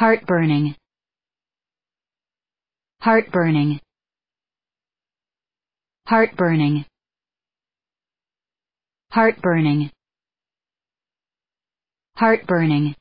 Heartburning. Heartburning. Heartburning. Heartburning. Heartburning. heart